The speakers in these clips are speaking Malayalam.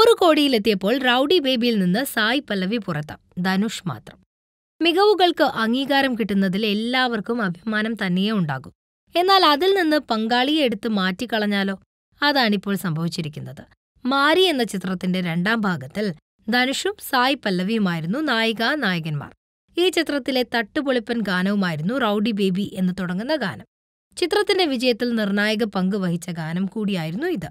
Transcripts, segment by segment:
നൂറ് കോടിയിലെത്തിയപ്പോൾ റൌഡി ബേബിയിൽ നിന്ന് സായ് പല്ലവി പുറത്താം ധനുഷ് മാത്രം മികവുകൾക്ക് അംഗീകാരം കിട്ടുന്നതിൽ എല്ലാവർക്കും അഭിമാനം തന്നെയേ ഉണ്ടാകും എന്നാൽ അതിൽ നിന്ന് പങ്കാളിയെ എടുത്ത് മാറ്റിക്കളഞ്ഞാലോ അതാണിപ്പോൾ സംഭവിച്ചിരിക്കുന്നത് മാരി എന്ന ചിത്രത്തിന്റെ രണ്ടാം ഭാഗത്തിൽ ധനുഷും സായ് പല്ലവിയുമായിരുന്നു നായിക നായകന്മാർ ഈ ചിത്രത്തിലെ തട്ടുപൊളിപ്പൻ ഗാനവുമായിരുന്നു റൌഡി ബേബി എന്ന് തുടങ്ങുന്ന ഗാനം ചിത്രത്തിന്റെ വിജയത്തിൽ നിർണായക പങ്ക് വഹിച്ച ഗാനം കൂടിയായിരുന്നു ഇത്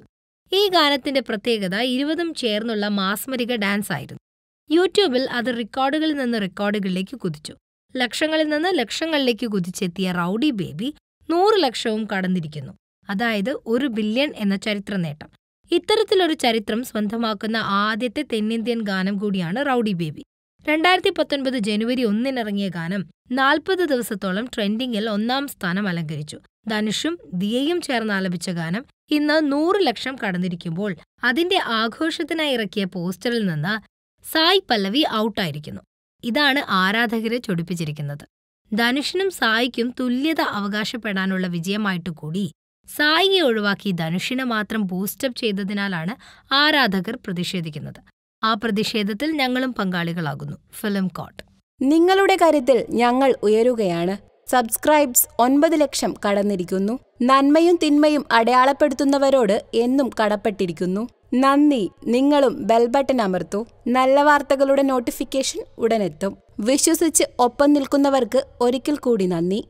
ഈ ഗാനത്തിന്റെ പ്രത്യേകത ഇരുപതും ചേർന്നുള്ള മാസ്മരിക ഡാൻസ് ആയിരുന്നു യൂട്യൂബിൽ അത് റെക്കോർഡുകളിൽ നിന്ന് റെക്കോർഡുകളിലേക്ക് കുതിച്ചു ലക്ഷങ്ങളിൽ നിന്ന് ലക്ഷങ്ങളിലേക്ക് കുതിച്ചെത്തിയ റൗഡി ബേബി നൂറ് ലക്ഷവും കടന്നിരിക്കുന്നു അതായത് ഒരു ബില്യൺ എന്ന ചരിത്ര നേട്ടം ഇത്തരത്തിലൊരു ചരിത്രം സ്വന്തമാക്കുന്ന ആദ്യത്തെ തെന്നിന്ത്യൻ ഗാനം കൂടിയാണ് റൗഡി ബേബി രണ്ടായിരത്തി പത്തൊൻപത് ജനുവരി ഒന്നിനിറങ്ങിയ ഗാനം നാൽപ്പത് ദിവസത്തോളം ട്രെൻഡിങ്ങിൽ ഒന്നാം സ്ഥാനം അലങ്കരിച്ചു ധനുഷും ദിയയും ചേർന്ന് ആലപിച്ച ഗാനം ഇന്ന് നൂറ് ലക്ഷം കടന്നിരിക്കുമ്പോൾ അതിന്റെ ആഘോഷത്തിനായി ഇറക്കിയ പോസ്റ്ററിൽ നിന്ന് സായ് പല്ലവി ഔട്ടായിരിക്കുന്നു ഇതാണ് ആരാധകരെ ചൊടിപ്പിച്ചിരിക്കുന്നത് ധനുഷിനും സായിക്കും തുല്യത അവകാശപ്പെടാനുള്ള വിജയമായിട്ട് കൂടി സായിയെ ഒഴിവാക്കി ധനുഷിനെ മാത്രം ബൂസ്റ്റപ്പ് ചെയ്തതിനാലാണ് ആരാധകർ പ്രതിഷേധിക്കുന്നത് ആ പ്രതിഷേധത്തിൽ ഞങ്ങളും പങ്കാളികളാകുന്നു ഫിലിം കോട്ട് നിങ്ങളുടെ കാര്യത്തിൽ ഞങ്ങൾ ഉയരുകയാണ് സബ്സ്ക്രൈബ്സ് ഒൻപത് ലക്ഷം കടന്നിരിക്കുന്നു നന്മയും തിന്മയും അടയാളപ്പെടുത്തുന്നവരോട് എന്നും കടപ്പെട്ടിരിക്കുന്നു നന്ദി നിങ്ങളും ബെൽ ബട്ടൺ അമർത്തു നല്ല വാർത്തകളുടെ നോട്ടിഫിക്കേഷൻ ഉടനെത്തും വിശ്വസിച്ച് ഒപ്പം നിൽക്കുന്നവർക്ക് ഒരിക്കൽ കൂടി നന്ദി